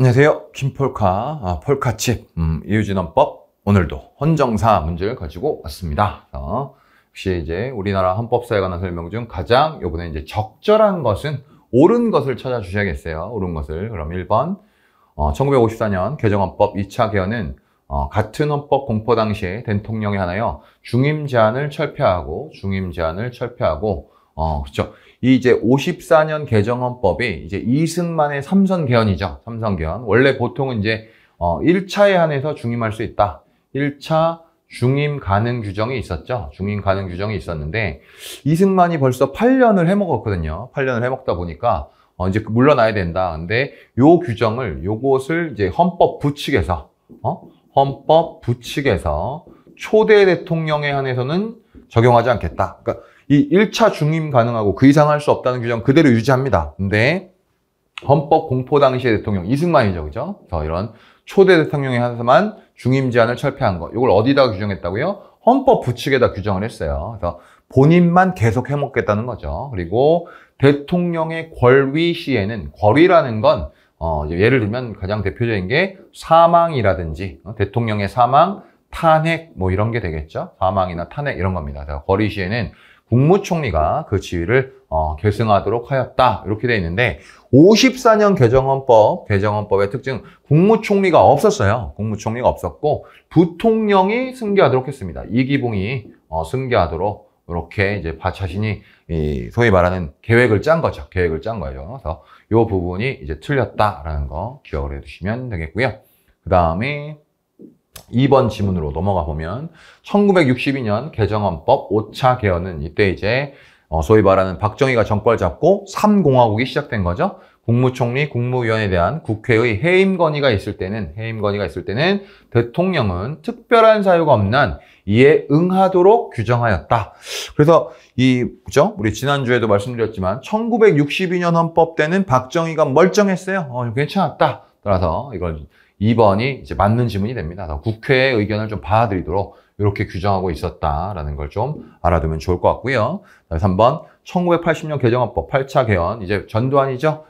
안녕하세요. 김폴카, 아, 폴카칩, 음, 이유진헌법. 오늘도 헌정사 문제를 가지고 왔습니다. 어, 혹시 이제 우리나라 헌법사에 관한 설명 중 가장 요번에 이제 적절한 것은 옳은 것을 찾아주셔야겠어요. 옳은 것을. 그럼 1번. 어, 1954년 개정헌법 2차 개헌은 어, 같은 헌법 공포 당시에 대통령에 하나여 중임 제한을 철폐하고 중임 제한을 철폐하고 어, 그렇죠. 이 이제 54년 개정헌법이 이제 이승만의 삼선 개헌이죠. 삼선 개헌. 원래 보통은 이제 어, 1차에 한해서 중임할 수 있다. 1차 중임 가능 규정이 있었죠. 중임 가능 규정이 있었는데 이승만이 벌써 8년을 해먹었거든요. 8년을 해먹다 보니까 어, 이제 물러나야 된다. 근데 요 규정을 요것을 이제 헌법 부칙에서 어? 헌법 부칙에서 초대 대통령에 한해서는 적용하지 않겠다. 그러니까 이 1차 중임 가능하고 그 이상 할 수 없다는 규정 그대로 유지합니다. 근데 헌법 공포 당시의 대통령 이승만이죠. 그죠? 그래서 이런 초대 대통령에 한서만 중임 제한을 철폐한 거. 이걸 어디다 규정했다고요? 헌법 부칙에다 규정을 했어요. 그래서 본인만 계속 해먹겠다는 거죠. 그리고 대통령의 권위 시에는 권위라는 건 어, 예를 들면 가장 대표적인 게 사망이라든지 어, 대통령의 사망, 탄핵 뭐 이런 게 되겠죠. 사망이나 탄핵 이런 겁니다. 권위 시에는 국무총리가 그 지위를 어, 계승하도록 하였다 이렇게 돼 있는데 54년 개정헌법 개정헌법의 특징 국무총리가 없었어요 국무총리가 없었고 부통령이 승계하도록 했습니다 이기붕이 어, 승계하도록 이렇게 이제 바 자신이 이 소위 말하는 계획을 짠 거죠 계획을 짠거예요 그래서 이 부분이 이제 틀렸다라는 거 기억을 해두시면 되겠고요 그 다음에 2번 지문으로 넘어가 보면 1962년 개정헌법 5차 개헌은 이때 이제 어, 소위 말하는 박정희가 정권 잡고 3공화국이 시작된 거죠. 국무총리, 국무위원에 대한 국회의 해임 건의가 있을 때는 해임 건의가 있을 때는 대통령은 특별한 사유가 없는 이에 응하도록 규정하였다. 그래서 이 그죠? 우리 지난주에도 말씀드렸지만 1962년 헌법 때는 박정희가 멀쩡했어요. 어, 괜찮았다. 따라서 이걸 2번이 이제 맞는 지문이 됩니다. 국회의 의견을 좀 받아들이도록 이렇게 규정하고 있었다라는 걸 좀 알아두면 좋을 것 같고요. 3번 1980년 개정헌법 8차 개헌 이제 전두환이죠.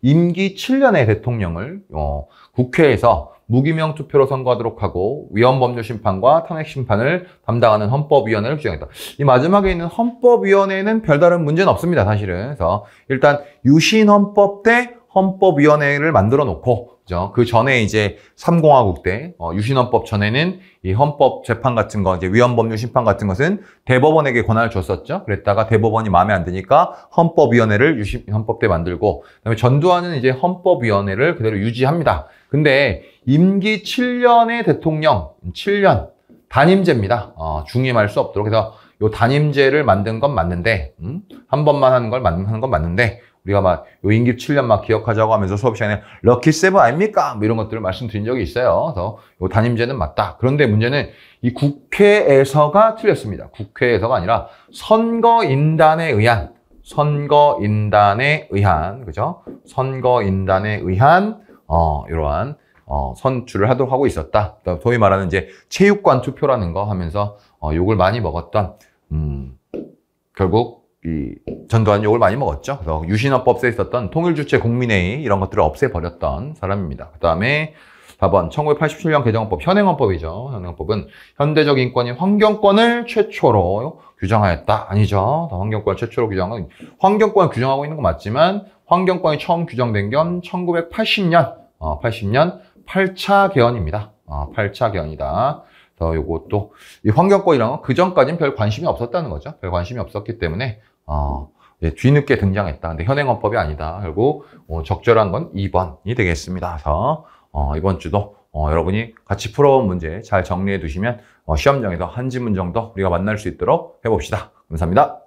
임기 7년의 대통령을 어, 국회에서 무기명 투표로 선거하도록 하고 위헌법률 심판과 탄핵 심판을 담당하는 헌법위원회를 규정했다이 마지막에 있는 헌법위원회는 별다른 문제는 없습니다. 사실은 그래서 일단 유신 헌법 때 헌법위원회를 만들어 놓고 그죠? 그 전에 이제 삼공화국 때 어, 유신헌법 전에는 이 헌법 재판 같은 거 이제 위헌법률 심판 같은 것은 대법원에게 권한을 줬었죠. 그랬다가 대법원이 마음에 안 드니까 헌법위원회를 유신헌법 때 만들고 그다음에 전두환은 이제 헌법위원회를 그대로 유지합니다. 근데 임기 7년의 대통령 7년 단임제입니다. 어, 중임할 수 없도록 해서 요 단임제를 만든 건 맞는데 음? 한 번만 하는 걸만든건 맞는데 우리가 막 요인기 7년 막 기억하자고 하면서 수업 시간에 럭키 세븐 아닙니까? 뭐 이런 것들을 말씀드린 적이 있어요. 그래서 요 단임제는 맞다. 그런데 문제는 이 국회에서가 틀렸습니다. 국회에서가 아니라 선거인단에 의한 선거인단에 의한 그죠? 선거인단에 의한 어 이러한 어, 선출을 하도록 하고 있었다. 그러니까 소위 말하는 이제 체육관 투표라는 거 하면서 어, 욕을 많이 먹었던 음 결국 이 전두환 욕을 많이 먹었죠. 그래서 유신헌법에 있었던 통일주체 국민회의 이런 것들을 없애버렸던 사람입니다. 그 다음에 4번 1987년 개정헌법 현행헌법이죠. 현행헌법은 현대적 인권인 환경권을 최초로 규정하였다. 아니죠. 환경권 을 최초로 규정한 환경권 을 규정하고 있는 건 맞지만 환경권이 처음 규정된 건 1980년 어, 80년 8차 개헌입니다. 어, 8차 개헌이다. 그래서 요것도 이 환경권이랑 그 전까지는 별 관심이 없었다는 거죠. 별 관심이 없었기 때문에 어, 뒤늦게 등장했다. 근데 현행헌법이 아니다. 결국 어, 적절한 건 2번이 되겠습니다. 그래서 어, 이번 주도 어, 여러분이 같이 풀어온 문제 잘 정리해 두시면 어, 시험장에서 한 지문 정도 우리가 만날 수 있도록 해봅시다. 감사합니다.